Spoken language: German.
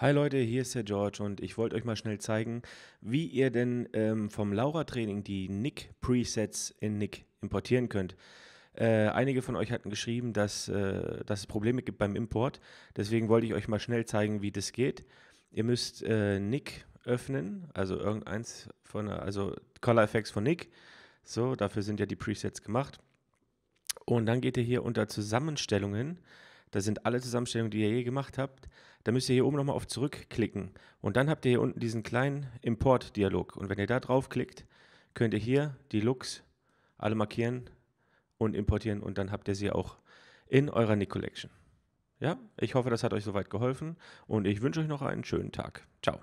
Hi Leute, hier ist der George und ich wollte euch mal schnell zeigen, wie ihr denn ähm, vom Laura-Training die Nick-Presets in Nick importieren könnt. Äh, einige von euch hatten geschrieben, dass, äh, dass es Probleme gibt beim Import. Deswegen wollte ich euch mal schnell zeigen, wie das geht. Ihr müsst äh, Nick öffnen, also irgendeins von, also Color Effects von Nick. So, dafür sind ja die Presets gemacht. Und dann geht ihr hier unter Zusammenstellungen. Da sind alle Zusammenstellungen, die ihr je gemacht habt. Da müsst ihr hier oben nochmal auf zurückklicken. Und dann habt ihr hier unten diesen kleinen Import-Dialog. Und wenn ihr da draufklickt, könnt ihr hier die Looks alle markieren und importieren. Und dann habt ihr sie auch in eurer Nick Collection. Ja, ich hoffe, das hat euch soweit geholfen. Und ich wünsche euch noch einen schönen Tag. Ciao.